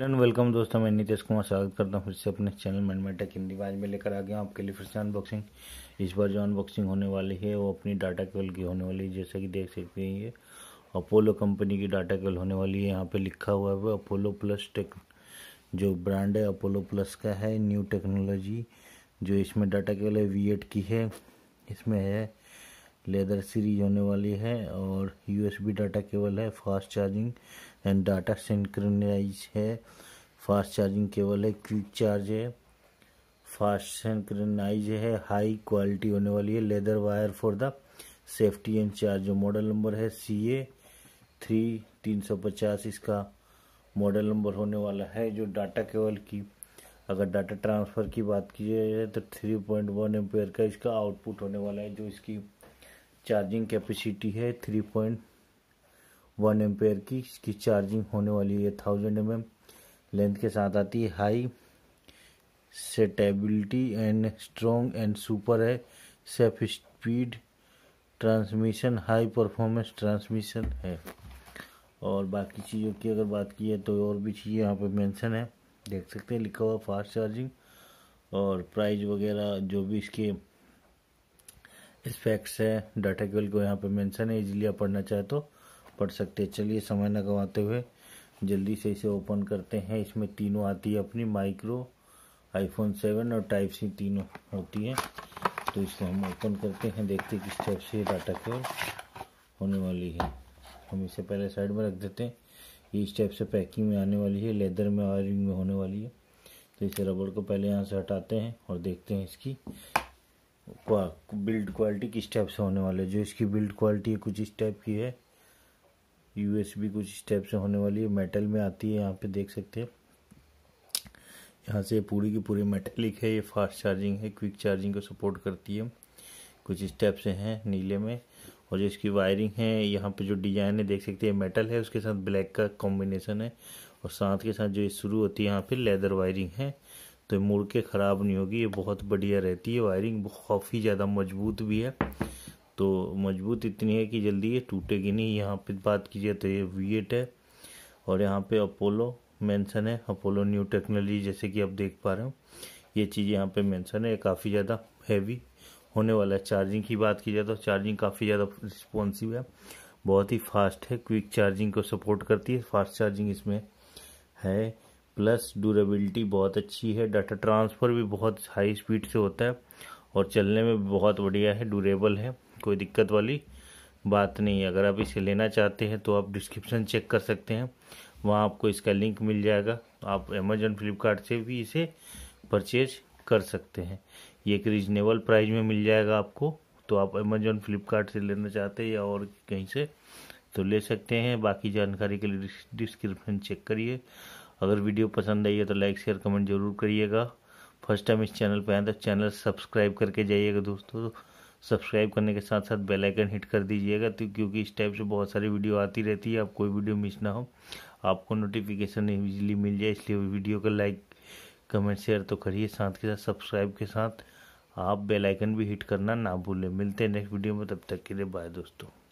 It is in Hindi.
हेलो एंड वेलकम दोस्तों मैं नीतीश कुमार स्वागत करता हूँ फिर से अपने चैनल मैन में हिंदी आज में लेकर आ गया आपके लिए फिर से अनबॉक्सिंग इस बार जो अनबॉक्सिंग होने वाली है वो अपनी डाटा केवल की होने वाली है जैसा कि देख सकते हैं ये अपोलो कंपनी की डाटा केवल होने वाली है यहाँ पर लिखा हुआ है अपोलो प्लस टेक जो ब्रांड है अपोलो प्लस का है न्यू टेक्नोलॉजी जो इसमें डाटा केवल है वी की है इसमें है लेदर सीरीज होने वाली है और यूएसबी डाटा केबल है fast charging and data synchronize है फास्ट चार्जिंग केबल है क्विक चार्ज है फास्ट सेंक्रनाइज है हाई क्वालिटी होने वाली है leather wire for the safety and charge model number है सी ए थ्री तीन सौ पचास इसका मॉडल नंबर होने वाला है जो डाटा केवल की अगर डाटा ट्रांसफ़र की बात की जाए तो थ्री पॉइंट वन एम्पेयर का इसका आउटपुट होने वाला है जो इसकी चार्जिंग कैपेसिटी है थ्री पॉइंट वन एम्पेयर की इसकी चार्जिंग होने वाली है थाउजेंड एम लेंथ के साथ आती है high stability and strong and super है safe speed transmission high performance transmission है और बाकी चीज़ों की अगर बात की है तो और भी चीज़ें यहाँ पे मेंशन है देख सकते हैं लिखा हुआ फास्ट चार्जिंग और प्राइस वगैरह जो भी इसके इस फैक्ट से डाटा केवल को यहाँ पे मेंशन है इजीली आप पढ़ना चाहे तो पढ़ सकते हैं चलिए समय न गंवाते हुए जल्दी से इसे ओपन करते हैं इसमें तीनों आती है अपनी माइक्रो आईफोन सेवन और टाइप सी तीनों होती है तो इसको हम ओपन करते हैं देखते हैं किस टाइप से डाटा केवल होने वाली है हम इसे पहले साइड में रख देते हैं ये इस टाइप से पैकिंग में आने वाली है लेदर में वायरिंग में होने वाली है तो इसे रबड़ को पहले यहाँ से हटाते हैं और देखते हैं इसकी बिल्ड क्वालिटी किस टाइप से होने वाले जो इसकी बिल्ड क्वालिटी है कुछ इस टाइप की है यूएसबी कुछ इस टाइप से होने वाली है मेटल में आती है यहाँ पे देख सकते हैं यहाँ से पूरी की पूरी मेटेलिक है ये फास्ट चार्जिंग है क्विक चार्जिंग को सपोर्ट करती है कुछ इस टाइप से हैं नीले में और जो इसकी वायरिंग है यहाँ पे जो डिजाइन है देख सकते हैं मेटल है उसके साथ ब्लैक का कॉम्बिनेशन है और साथ के साथ जो शुरू होती है यहाँ पे लेदर वायरिंग है तो मुड़ के ख़राब नहीं होगी ये बहुत बढ़िया रहती है वायरिंग काफ़ी ज़्यादा मजबूत भी है तो मजबूत इतनी है कि जल्दी ये टूटेगी नहीं यहाँ पे बात कीजिए तो ये वी एट है और यहाँ पे अपोलो मेंशन है अपोलो न्यू टेक्नोलॉजी जैसे कि आप देख पा रहे हो ये चीज़ यहाँ पे मेंशन है ये काफ़ी ज़्यादा हैवी होने वाला है चार्जिंग की बात की जाए तो चार्जिंग काफ़ी ज़्यादा रिस्पॉन्सिव है बहुत ही फास्ट है क्विक चार्जिंग को सपोर्ट करती है फास्ट चार्जिंग इसमें है प्लस ड्यूरेबिलिटी बहुत अच्छी है डाटा ट्रांसफ़र भी बहुत हाई स्पीड से होता है और चलने में बहुत बढ़िया है ड्यूरेबल है कोई दिक्कत वाली बात नहीं है अगर आप इसे लेना चाहते हैं तो आप डिस्क्रिप्शन चेक कर सकते हैं वहाँ आपको इसका लिंक मिल जाएगा आप अमेजन फ्लिपकार्ट से भी इसे परचेज कर सकते हैं ये एक रिजनेबल प्राइस में मिल जाएगा आपको तो आप अमेजन फ्लिपकार्ट से लेना चाहते हैं या और कहीं से तो ले सकते हैं बाकी जानकारी के लिए डिस्क्रिप्शन चेक करिए अगर वीडियो पसंद आई है तो लाइक शेयर कमेंट जरूर करिएगा फर्स्ट टाइम इस चैनल पर आए तो चैनल सब्सक्राइब करके जाइएगा दोस्तों सब्सक्राइब करने के साथ साथ बेल आइकन हिट कर दीजिएगा तो क्योंकि इस टाइप से बहुत सारी वीडियो आती रहती है आप कोई वीडियो मिस ना हो आपको नोटिफिकेशन इजीली मिल जाए इसलिए वीडियो का लाइक कमेंट शेयर तो करिए साथ के साथ सब्सक्राइब के साथ आप बेल आइकन भी हिट करना ना भूलें मिलते हैं नेक्स्ट वीडियो में तब तक के लिए बाय दोस्तों